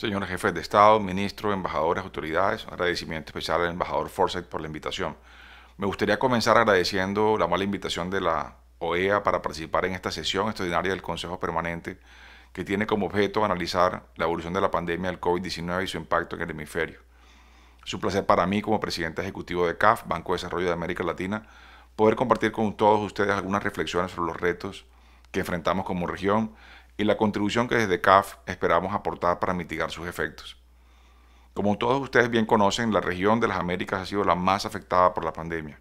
Señor jefes de Estado, ministros, embajadores, autoridades, un agradecimiento especial al embajador Forsyth por la invitación. Me gustaría comenzar agradeciendo la mala invitación de la OEA para participar en esta sesión extraordinaria del Consejo Permanente que tiene como objeto analizar la evolución de la pandemia del COVID-19 y su impacto en el hemisferio. Es un placer para mí como presidente ejecutivo de CAF, Banco de Desarrollo de América Latina, poder compartir con todos ustedes algunas reflexiones sobre los retos que enfrentamos como región y la contribución que desde CAF esperamos aportar para mitigar sus efectos. Como todos ustedes bien conocen, la región de las Américas ha sido la más afectada por la pandemia.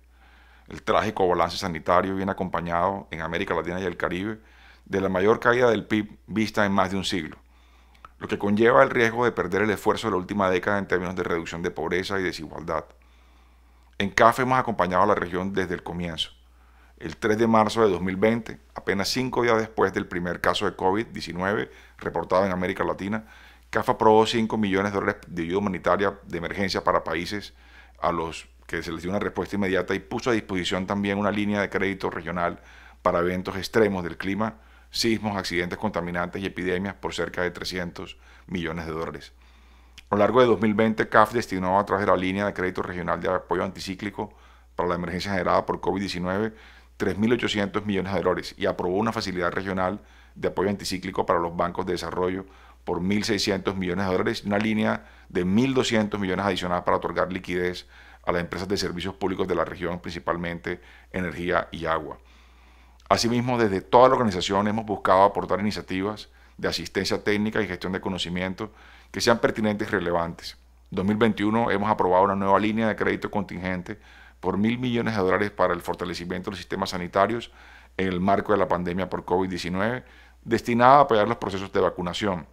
El trágico balance sanitario viene acompañado en América Latina y el Caribe de la mayor caída del PIB vista en más de un siglo, lo que conlleva el riesgo de perder el esfuerzo de la última década en términos de reducción de pobreza y desigualdad. En CAF hemos acompañado a la región desde el comienzo el 3 de marzo de 2020, apenas cinco días después del primer caso de COVID-19 reportado en América Latina, CAF aprobó 5 millones de dólares de ayuda humanitaria de emergencia para países a los que se les dio una respuesta inmediata y puso a disposición también una línea de crédito regional para eventos extremos del clima, sismos, accidentes contaminantes y epidemias por cerca de 300 millones de dólares. A lo largo de 2020, CAF destinó a través de la línea de crédito regional de apoyo anticíclico para la emergencia generada por COVID-19 3.800 millones de dólares y aprobó una facilidad regional de apoyo anticíclico para los bancos de desarrollo por 1.600 millones de dólares, una línea de 1.200 millones adicionales para otorgar liquidez a las empresas de servicios públicos de la región, principalmente energía y agua. Asimismo, desde toda la organización hemos buscado aportar iniciativas de asistencia técnica y gestión de conocimiento que sean pertinentes y relevantes. En 2021 hemos aprobado una nueva línea de crédito contingente por mil millones de dólares para el fortalecimiento de los sistemas sanitarios en el marco de la pandemia por COVID-19, destinada a apoyar los procesos de vacunación,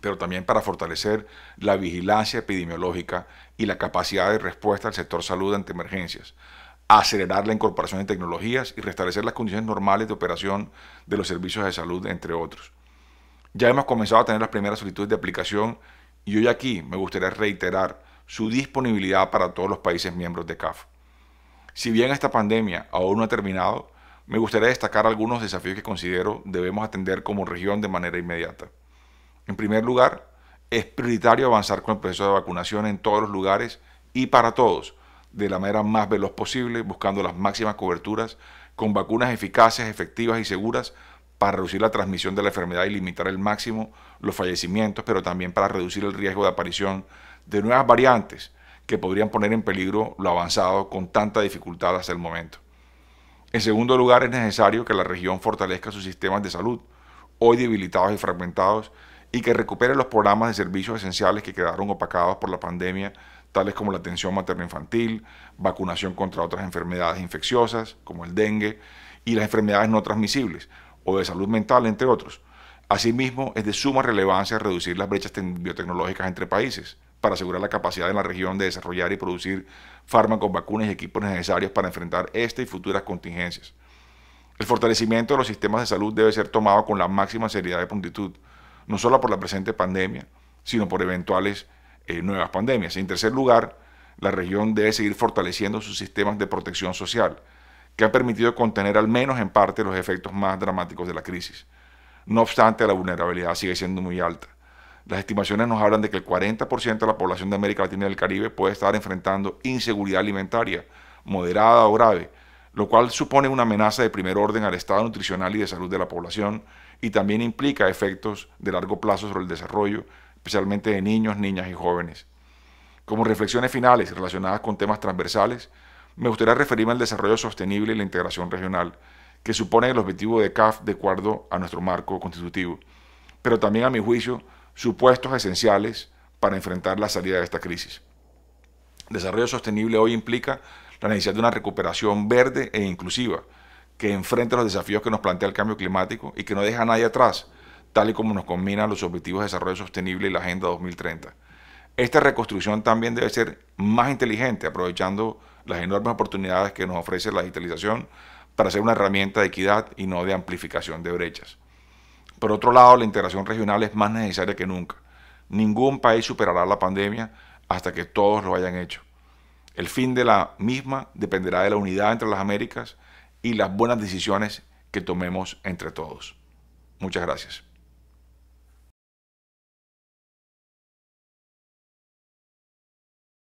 pero también para fortalecer la vigilancia epidemiológica y la capacidad de respuesta del sector salud ante emergencias, acelerar la incorporación de tecnologías y restablecer las condiciones normales de operación de los servicios de salud, entre otros. Ya hemos comenzado a tener las primeras solicitudes de aplicación y hoy aquí me gustaría reiterar su disponibilidad para todos los países miembros de CAF. Si bien esta pandemia aún no ha terminado, me gustaría destacar algunos desafíos que considero debemos atender como región de manera inmediata. En primer lugar, es prioritario avanzar con el proceso de vacunación en todos los lugares y para todos, de la manera más veloz posible, buscando las máximas coberturas con vacunas eficaces, efectivas y seguras para reducir la transmisión de la enfermedad y limitar al máximo los fallecimientos, pero también para reducir el riesgo de aparición de nuevas variantes que podrían poner en peligro lo avanzado con tanta dificultad hasta el momento. En segundo lugar, es necesario que la región fortalezca sus sistemas de salud, hoy debilitados y fragmentados, y que recupere los programas de servicios esenciales que quedaron opacados por la pandemia, tales como la atención materno-infantil, vacunación contra otras enfermedades infecciosas, como el dengue, y las enfermedades no transmisibles, o de salud mental, entre otros. Asimismo, es de suma relevancia reducir las brechas biotecnológicas entre países para asegurar la capacidad de la región de desarrollar y producir fármacos, vacunas y equipos necesarios para enfrentar esta y futuras contingencias. El fortalecimiento de los sistemas de salud debe ser tomado con la máxima seriedad y prontitud, no solo por la presente pandemia, sino por eventuales eh, nuevas pandemias. En tercer lugar, la región debe seguir fortaleciendo sus sistemas de protección social, que han permitido contener al menos en parte los efectos más dramáticos de la crisis. No obstante, la vulnerabilidad sigue siendo muy alta las estimaciones nos hablan de que el 40% de la población de América Latina y del Caribe puede estar enfrentando inseguridad alimentaria, moderada o grave, lo cual supone una amenaza de primer orden al estado nutricional y de salud de la población y también implica efectos de largo plazo sobre el desarrollo, especialmente de niños, niñas y jóvenes. Como reflexiones finales relacionadas con temas transversales, me gustaría referirme al desarrollo sostenible y la integración regional, que supone el objetivo de CAF de acuerdo a nuestro marco constitutivo. Pero también, a mi juicio, supuestos esenciales para enfrentar la salida de esta crisis. desarrollo sostenible hoy implica la necesidad de una recuperación verde e inclusiva que enfrente los desafíos que nos plantea el cambio climático y que no deja a nadie atrás, tal y como nos combinan los objetivos de desarrollo sostenible y la Agenda 2030. Esta reconstrucción también debe ser más inteligente, aprovechando las enormes oportunidades que nos ofrece la digitalización para ser una herramienta de equidad y no de amplificación de brechas. Por otro lado, la integración regional es más necesaria que nunca. Ningún país superará la pandemia hasta que todos lo hayan hecho. El fin de la misma dependerá de la unidad entre las Américas y las buenas decisiones que tomemos entre todos. Muchas gracias.